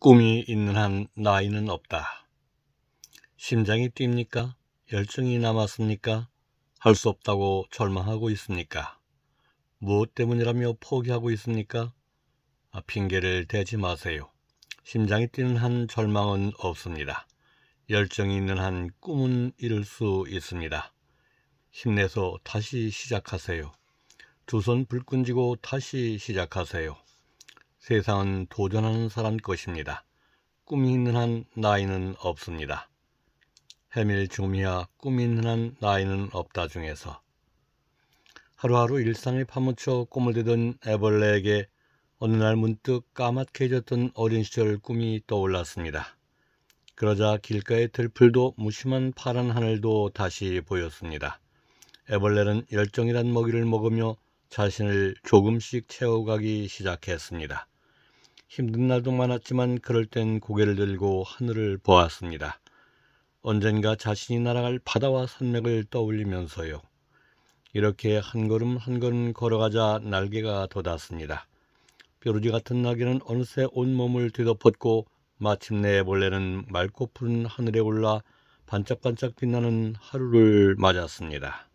꿈이 있는 한 나이는 없다. 심장이 뜁니까? 열정이 남았습니까? 할 수 없다고 절망하고 있습니까? 무엇 때문이라며 포기하고 있습니까? 아, 핑계를 대지 마세요. 심장이 뛰는 한 절망은 없습니다. 열정이 있는 한 꿈은 이룰 수 있습니다. 힘내서 다시 시작하세요. 두 손 불끈 쥐고 다시 시작하세요. 세상은 도전하는 사람 것입니다. 꿈이 있는 한 나이는 없습니다. 해밀 중미야 꿈이 있는 한 나이는 없다 중에서 하루하루 일상에 파묻혀 꿈을 대던 애벌레에게 어느 날 문득 까맣게 졌던 어린 시절 꿈이 떠올랐습니다. 그러자 길가의 들풀도 무심한 파란 하늘도 다시 보였습니다. 애벌레는 열정이란 먹이를 먹으며 자신을 조금씩 채워가기 시작했습니다. 힘든 날도 많았지만 그럴 땐 고개를 들고 하늘을 보았습니다. 언젠가 자신이 날아갈 바다와 산맥을 떠올리면서요. 이렇게 한 걸음 한 걸음 걸어가자 날개가 돋았습니다. 뾰루지 같은 날개는 어느새 온몸을 뒤덮었고 마침내 벌레는 맑고 푸른 하늘에 올라 반짝반짝 빛나는 하루를 맞았습니다.